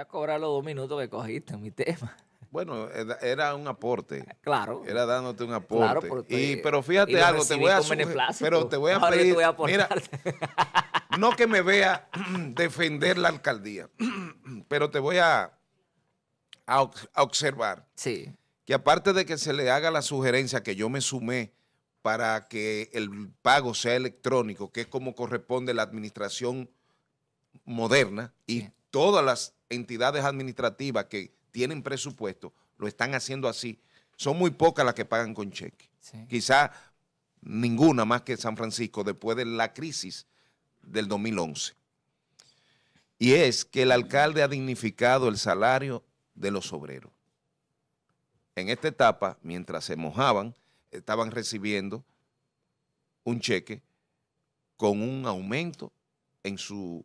a cobrar los dos minutos que cogiste en mi tema. Bueno, era un aporte. Claro. Era dándote un aporte. Claro, y, pero fíjate algo, te voy a pero te voy a pedir, mira, no que me vea defender la alcaldía, pero te voy a, a, observar. Sí. Que aparte de que se le haga la sugerencia que yo me sumé para que el pago sea electrónico, que es como corresponde la administración moderna y todas las entidades administrativas que tienen presupuesto lo están haciendo así. Son muy pocas las que pagan con cheque. Quizá Quizás ninguna más que San Francisco después de la crisis del 2011. Y es que el alcalde ha dignificado el salario de los obreros. En esta etapa, mientras se mojaban, estaban recibiendo un cheque con un aumento en su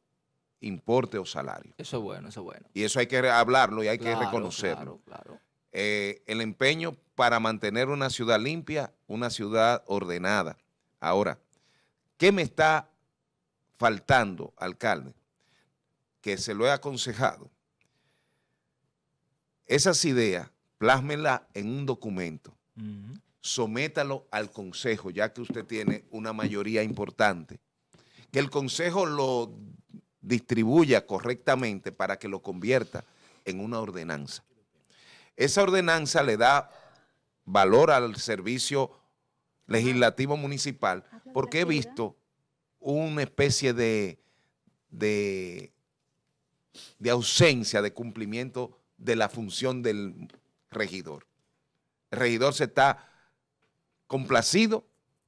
importe o salario. Eso es bueno, eso es bueno. Y eso hay que hablarlo y hay que reconocerlo. Claro, eh, el empeño para mantener una ciudad limpia, una ciudad ordenada. Ahora, ¿qué me está faltando, alcalde? Que se lo he aconsejado. Esas ideas, plásmenlas en un documento. Sométalo al consejo, ya que usted tiene una mayoría importante. Que el consejo lo distribuya correctamente para que lo convierta en una ordenanza. Esa ordenanza le da valor al servicio legislativo municipal ah, porque he visto una especie de, de ausencia de cumplimiento de la función del regidor. El regidor se está complacido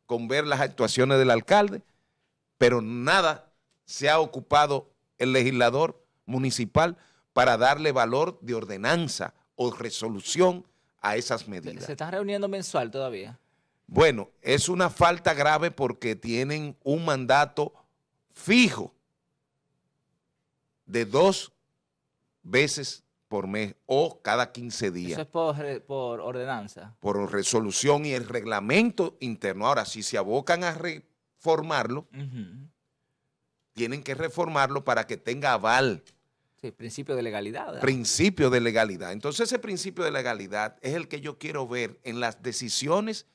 con ver las actuaciones del alcalde, pero nada se ha ocupado el legislador municipal para darle valor de ordenanza o resolución a esas medidas. ¿Se están reuniendo mensual todavía? Bueno, es una falta grave porque tienen un mandato fijo de dos veces por mes o cada 15 días. Eso es por, ordenanza. Por resolución y el reglamento interno. Ahora, si se abocan a reformarlo, tienen que reformarlo para que tenga aval. Sí, principio de legalidad. Principio de legalidad. Entonces ese principio de legalidad es el que yo quiero ver en las decisiones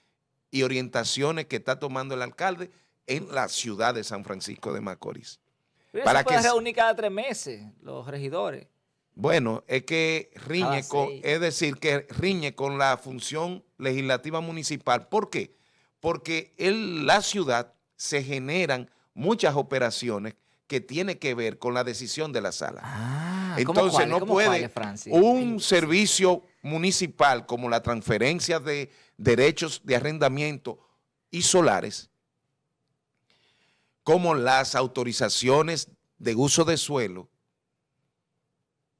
y orientaciones que está tomando el alcalde en la ciudad de San Francisco de Macorís. para qué que puede reunir cada tres meses los regidores. Bueno, es que riñe ah, con, es decir, que riñe con la función legislativa municipal. ¿Por qué? Porque en la ciudad se generan muchas operaciones que tiene que ver con la decisión de la sala. Ah, Entonces no puede un servicio municipal como la transferencia de derechos de arrendamiento y solares, como las autorizaciones de uso de suelo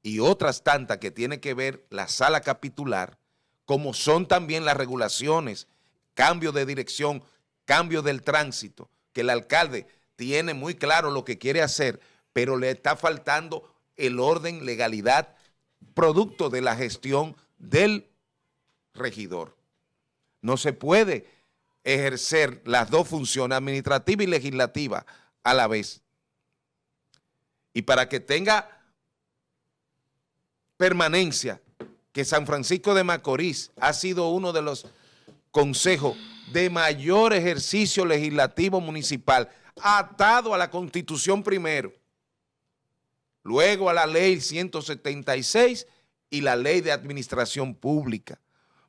y otras tantas que tiene que ver la sala capitular, como son también las regulaciones, cambio de dirección, cambio del tránsito, que el alcalde tiene muy claro lo que quiere hacer, pero le está faltando el orden, legalidad, producto de la gestión del regidor. No se puede ejercer las dos funciones, administrativa y legislativa, a la vez. Y para que tenga permanencia, que San Francisco de Macorís ha sido uno de los consejos de mayor ejercicio legislativo municipal atado a la Constitución primero, luego a la ley 176 y la ley de administración pública,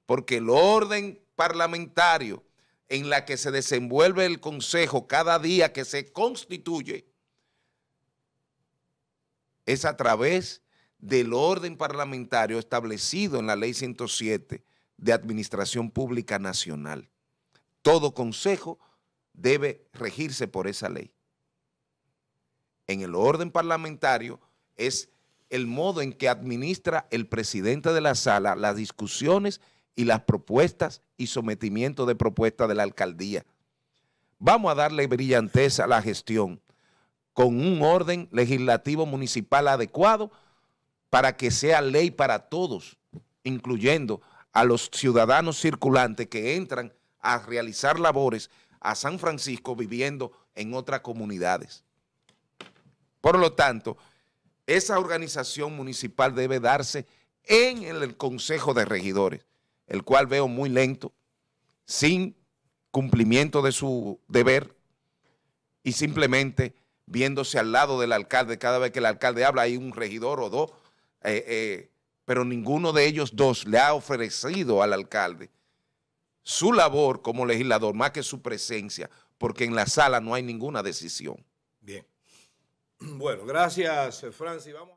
porque el orden parlamentario en la que se desenvuelve el Consejo cada día que se constituye es a través del orden parlamentario establecido en la ley 107 de Administración Pública Nacional. Todo consejo debe regirse por esa ley. En el orden parlamentario es el modo en que administra el presidente de la sala las discusiones y las propuestas y sometimiento de propuestas de la alcaldía. Vamos a darle brillantez a la gestión con un orden legislativo municipal adecuado para que sea ley para todos, incluyendo a los ciudadanos circulantes que entran a realizar labores a San Francisco viviendo en otras comunidades. Por lo tanto, esa organización municipal debe darse en el Consejo de Regidores, el cual veo muy lento, sin cumplimiento de su deber y simplemente viéndose al lado del alcalde. Cada vez que el alcalde habla hay un regidor o dos, eh, eh, pero ninguno de ellos dos le ha ofrecido al alcalde su labor como legislador más que su presencia, porque en la sala no hay ninguna decisión. Bien. Bueno, gracias, Francis. Vamos.